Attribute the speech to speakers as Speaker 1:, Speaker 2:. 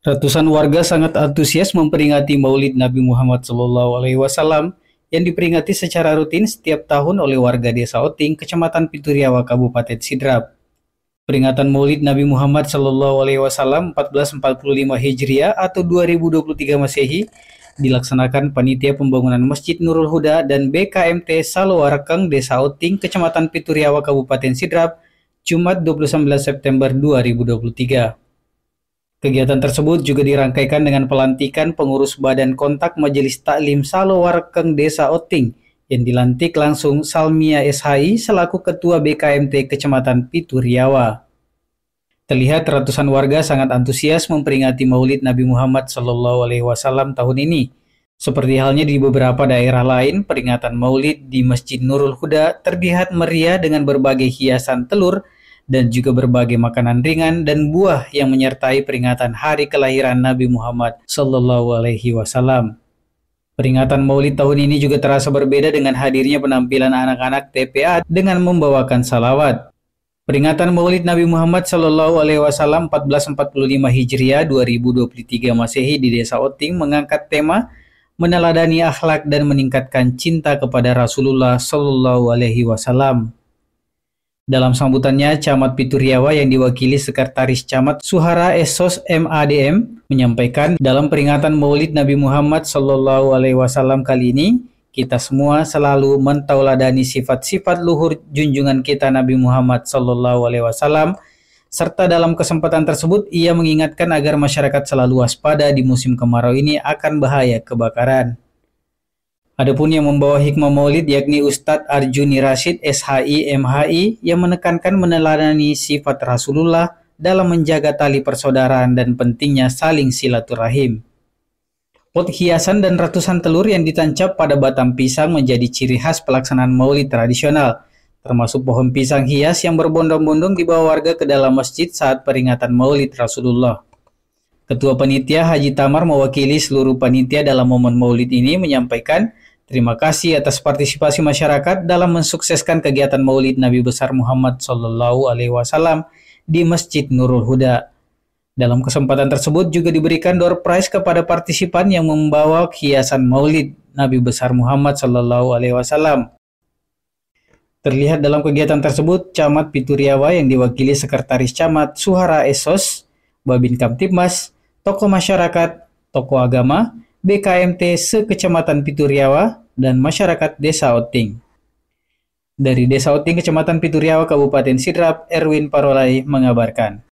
Speaker 1: Ratusan warga sangat antusias memperingati Maulid Nabi Muhammad Alaihi Wasallam yang diperingati secara rutin setiap tahun oleh warga Desa Oting, Kecamatan Pituriawa, Kabupaten Sidrap. Peringatan Maulid Nabi Muhammad Alaihi Wasallam 1445 Hijriah atau 2023 Masehi dilaksanakan Panitia Pembangunan Masjid Nurul Huda dan BKMT Salowarekeng Desa Oting, Kecamatan Pituriawa, Kabupaten Sidrap, Jumat 29 September 2023. Kegiatan tersebut juga dirangkaikan dengan pelantikan pengurus Badan Kontak Majelis Taklim Salowar Keng Desa Oting yang dilantik langsung Salmia SHI selaku Ketua BKMT Kecamatan Pituriawa. Terlihat ratusan warga sangat antusias memperingati Maulid Nabi Muhammad Shallallahu Alaihi Wasallam tahun ini. Seperti halnya di beberapa daerah lain, peringatan Maulid di Masjid Nurul Huda terlihat meriah dengan berbagai hiasan telur dan juga berbagai makanan ringan dan buah yang menyertai peringatan hari kelahiran Nabi Muhammad Sallallahu Alaihi Wasallam. Peringatan Maulid tahun ini juga terasa berbeda dengan hadirnya penampilan anak-anak TPA dengan membawakan salawat. Peringatan Maulid Nabi Muhammad SAW Alaihi Wasallam 1445 Hijriah 2023 Masehi di Desa Oting mengangkat tema meneladani akhlak dan meningkatkan cinta kepada Rasulullah SAW. Alaihi Wasallam. Dalam sambutannya, Camat Pituriawa yang diwakili Sekretaris Camat Suhara Esos MADM menyampaikan dalam peringatan Maulid Nabi Muhammad Shallallahu Alaihi Wasallam kali ini, kita semua selalu mentauladani sifat-sifat luhur junjungan kita Nabi Muhammad Shallallahu Alaihi Wasallam serta dalam kesempatan tersebut ia mengingatkan agar masyarakat selalu waspada di musim kemarau ini akan bahaya kebakaran. Adapun yang membawa hikmah maulid yakni Ustadz Arjuni Rashid SHI MHI yang menekankan meneladani sifat Rasulullah dalam menjaga tali persaudaraan dan pentingnya saling silaturahim. Pot hiasan dan ratusan telur yang ditancap pada batang pisang menjadi ciri khas pelaksanaan maulid tradisional, termasuk pohon pisang hias yang berbondong-bondong dibawa warga ke dalam masjid saat peringatan maulid Rasulullah. Ketua Panitia Haji Tamar mewakili seluruh panitia dalam momen maulid ini menyampaikan Terima kasih atas partisipasi masyarakat dalam mensukseskan kegiatan Maulid Nabi besar Muhammad Shallallahu alaihi wasallam di Masjid Nurul Huda. Dalam kesempatan tersebut juga diberikan door prize kepada partisipan yang membawa hiasan Maulid Nabi besar Muhammad Shallallahu alaihi wasallam. Terlihat dalam kegiatan tersebut Camat Pituriawa yang diwakili Sekretaris Camat Suhara Esos, Babin Kamtibmas, tokoh masyarakat, tokoh agama, BKMT Sekecamatan Pituriawa, dan masyarakat Desa Oting. Dari Desa Oting, Kecamatan Pituriawa, Kabupaten Sidrap, Erwin Parolai mengabarkan.